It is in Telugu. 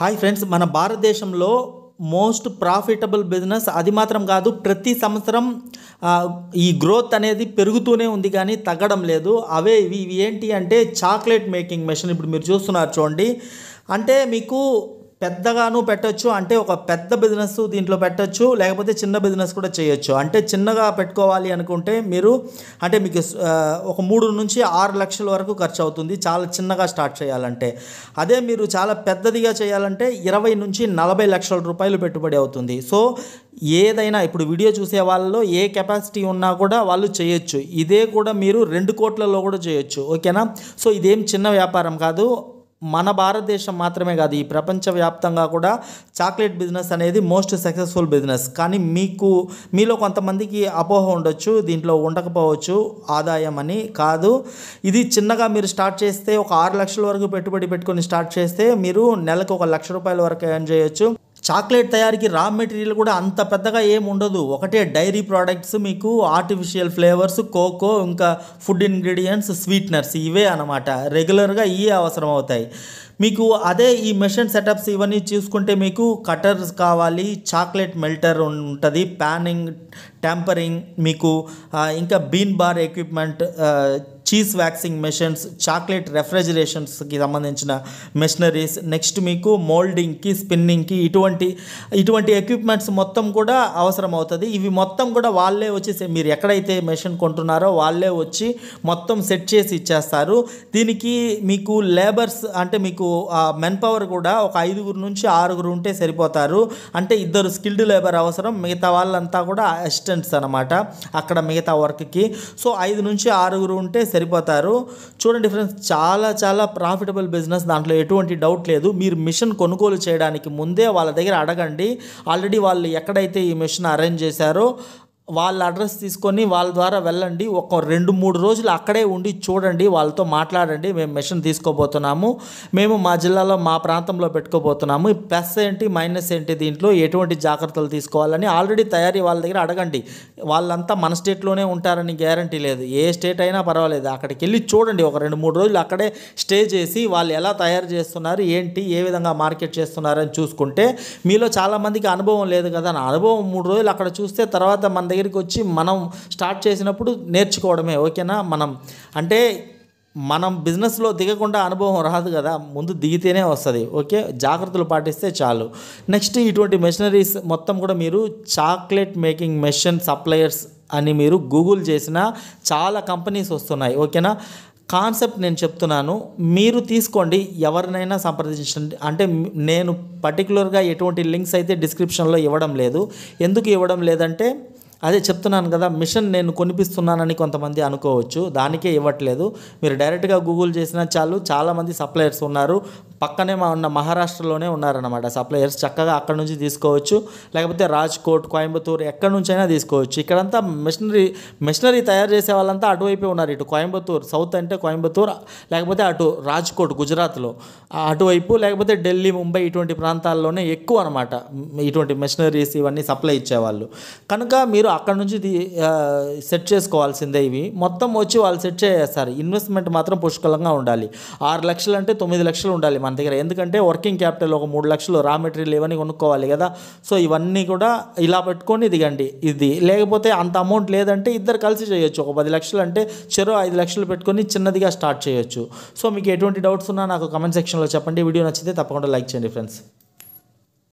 హాయ్ ఫ్రెండ్స్ మన భారతదేశంలో మోస్ట్ ప్రాఫిటబుల్ బిజినెస్ అది మాత్రం కాదు ప్రతి సంవత్సరం ఈ గ్రోత్ అనేది పెరుగుతూనే ఉంది కానీ తగ్గడం లేదు అవే ఇవి ఏంటి అంటే చాక్లెట్ మేకింగ్ మెషిన్ ఇప్పుడు మీరు చూస్తున్నారు చూడండి అంటే మీకు పెద్దగాను పెట్టచ్చు అంటే ఒక పెద్ద బిజినెస్ దీంట్లో పెట్టచ్చు లేకపోతే చిన్న బిజినెస్ కూడా చేయొచ్చు అంటే చిన్నగా పెట్టుకోవాలి అనుకుంటే మీరు అంటే మీకు ఒక మూడు నుంచి ఆరు లక్షల వరకు ఖర్చు అవుతుంది చాలా చిన్నగా స్టార్ట్ చేయాలంటే అదే మీరు చాలా పెద్దదిగా చేయాలంటే ఇరవై నుంచి నలభై లక్షల రూపాయలు పెట్టుబడి అవుతుంది సో ఏదైనా ఇప్పుడు వీడియో చూసే వాళ్ళలో ఏ కెపాసిటీ ఉన్నా కూడా వాళ్ళు చేయొచ్చు ఇదే కూడా మీరు రెండు కోట్లలో కూడా చేయొచ్చు ఓకేనా సో ఇదేం చిన్న వ్యాపారం కాదు మన భారతదేశం మాత్రమే కాదు ఈ ప్రపంచవ్యాప్తంగా కూడా చాక్లెట్ బిజినెస్ అనేది మోస్ట్ సక్సెస్ఫుల్ బిజినెస్ కానీ మీకు మీలో కొంతమందికి అపోహ ఉండొచ్చు దీంట్లో ఉండకపోవచ్చు ఆదాయం అని కాదు ఇది చిన్నగా మీరు స్టార్ట్ చేస్తే ఒక ఆరు లక్షల వరకు పెట్టుబడి పెట్టుకొని స్టార్ట్ చేస్తే మీరు నెలకు ఒక లక్ష రూపాయల వరకు ఏం చేయొచ్చు చాక్లెట్ తయారీకి రా మెటీరియల్ కూడా అంత పెద్దగా ఏం ఉండదు ఒకటే డైరీ ప్రోడక్ట్స్ మీకు ఆర్టిఫిషియల్ ఫ్లేవర్స్ కోకో ఇంకా ఫుడ్ ఇంగ్రీడియంట్స్ స్వీట్నర్స్ ఇవే అనమాట రెగ్యులర్గా ఇవే అవసరం అవుతాయి మీకు అదే ఈ మెషిన్ సెటప్స్ ఇవన్నీ చూసుకుంటే మీకు కటర్స్ కావాలి చాక్లెట్ మెల్టర్ ఉంటుంది ప్యానింగ్ ట్యాంపరింగ్ మీకు ఇంకా bean bar equipment cheese waxing machines chocolate రెఫ్రిజరేషన్స్కి సంబంధించిన మెషినరీస్ నెక్స్ట్ మీకు మోల్డింగ్కి స్పిన్నింగ్కి ఇటువంటి ఇటువంటి ఎక్విప్మెంట్స్ మొత్తం కూడా అవసరం అవుతుంది ఇవి మొత్తం కూడా వాళ్ళే వచ్చేసి మీరు ఎక్కడైతే మెషిన్ కొంటున్నారో వాళ్ళే వచ్చి మొత్తం సెట్ చేసి ఇచ్చేస్తారు దీనికి మీకు లేబర్స్ అంటే మీకు మెన్ పవర్ కూడా ఒక ఐదుగురు నుంచి ఆరుగురు ఉంటే సరిపోతారు అంటే ఇద్దరు స్కిల్డ్ లేబర్ అవసరం మిగతా వాళ్ళంతా కూడా అసిస్టెంట్స్ అనమాట అక్కడ మిగతా వర్క్కి సో ఐదు నుంచి ఆరుగురు ఉంటే సరిపోతారు చూడండి ఫ్రెండ్స్ చాలా చాలా ప్రాఫిటబుల్ బిజినెస్ దాంట్లో ఎటువంటి డౌట్ లేదు మీరు మిషన్ కొనుగోలు చేయడానికి ముందే వాళ్ళ దగ్గర అడగండి ఆల్రెడీ వాళ్ళు ఎక్కడైతే ఈ మిషన్ అరేంజ్ చేశారో వాళ్ళ అడ్రస్ తీసుకొని వాళ్ళ ద్వారా వెళ్ళండి ఒక రెండు మూడు రోజులు అక్కడే ఉండి చూడండి వాళ్ళతో మాట్లాడండి మేము మిషన్ తీసుకోబోతున్నాము మేము మా జిల్లాలో మా ప్రాంతంలో పెట్టుకోబోతున్నాము ప్లస్ ఏంటి మైనస్ ఏంటి దీంట్లో ఎటువంటి జాగ్రత్తలు తీసుకోవాలని ఆల్రెడీ తయారీ వాళ్ళ దగ్గర అడగండి వాళ్ళంతా మన స్టేట్లోనే ఉంటారని గ్యారంటీ లేదు ఏ స్టేట్ అయినా పర్వాలేదు అక్కడికి వెళ్ళి చూడండి ఒక రెండు మూడు రోజులు అక్కడే స్టే చేసి వాళ్ళు ఎలా తయారు చేస్తున్నారు ఏంటి ఏ విధంగా మార్కెట్ చేస్తున్నారని చూసుకుంటే మీలో చాలామందికి అనుభవం లేదు కదా అనుభవం మూడు రోజులు అక్కడ చూస్తే తర్వాత మన దగ్గర దగ్గరికి వచ్చి మనం స్టార్ట్ చేసినప్పుడు నేర్చుకోవడమే ఓకేనా మనం అంటే మనం బిజినెస్లో దిగకుండా అనుభవం రాదు కదా ముందు దిగితేనే వస్తుంది ఓకే జాగ్రత్తలు పాటిస్తే చాలు నెక్స్ట్ ఇటువంటి మెషినరీస్ మొత్తం కూడా మీరు చాక్లెట్ మేకింగ్ మెషిన్ సప్లయర్స్ అని మీరు గూగుల్ చేసిన చాలా కంపెనీస్ వస్తున్నాయి ఓకేనా కాన్సెప్ట్ నేను చెప్తున్నాను మీరు తీసుకోండి ఎవరినైనా సంప్రదించండి అంటే నేను పర్టికులర్గా ఎటువంటి లింక్స్ అయితే డిస్క్రిప్షన్లో ఇవ్వడం లేదు ఎందుకు ఇవ్వడం లేదంటే అదే చెప్తున్నాను కదా మిషన్ నేను కొనిపిస్తున్నానని కొంతమంది అనుకోవచ్చు దానికే ఇవ్వట్లేదు మీరు డైరెక్ట్గా గూగుల్ చేసినా చాలు చాలామంది సప్లయర్స్ ఉన్నారు పక్కనే మా ఉన్న మహారాష్ట్రలోనే ఉన్నారనమాట సప్లయర్స్ చక్కగా అక్కడ నుంచి తీసుకోవచ్చు లేకపోతే రాజ్కోట్ కోయంబత్తూర్ ఎక్కడి నుంచైనా తీసుకోవచ్చు ఇక్కడంతా మిషనరీ మిషనరీ తయారు చేసే వాళ్ళంతా అటువైపే ఉన్నారు ఇటు కోయంబత్తూర్ సౌత్ అంటే కోయంబత్తూర్ లేకపోతే అటు రాజ్కోట్ గుజరాత్లో అటువైపు లేకపోతే ఢిల్లీ ముంబై ఇటువంటి ప్రాంతాల్లోనే ఎక్కువ అనమాట ఇటువంటి మిషనరీస్ ఇవన్నీ సప్లై ఇచ్చేవాళ్ళు కనుక మీరు అక్కడ నుంచి సెట్ చేసుకోవాల్సిందే ఇవి మొత్తం వచ్చి వాళ్ళు సెట్ చేసేస్తారు ఇన్వెస్ట్మెంట్ మాత్రం పుష్కలంగా ఉండాలి ఆరు లక్షలు అంటే తొమ్మిది లక్షలు ఉండాలి మన దగ్గర ఎందుకంటే వర్కింగ్ క్యాపిటల్ ఒక మూడు లక్షలు రా మెటీరియల్ ఇవన్నీ కొనుక్కోవాలి కదా సో ఇవన్నీ కూడా ఇలా పెట్టుకొని దిగండి ఇది లేకపోతే అంత అమౌంట్ లేదంటే ఇద్దరు కలిసి చేయొచ్చు ఒక పది లక్షలు అంటే చెరో ఐదు లక్షలు పెట్టుకొని చిన్నదిగా స్టార్ట్ చేయొచ్చు సో మీకు ఎటువంటి డౌట్స్ ఉన్నా నాకు కమెంట్ సెక్షన్లో చెప్పండి వీడియో నచ్చితే తప్పకుండా లైక్ చేయండి ఫ్రెండ్స్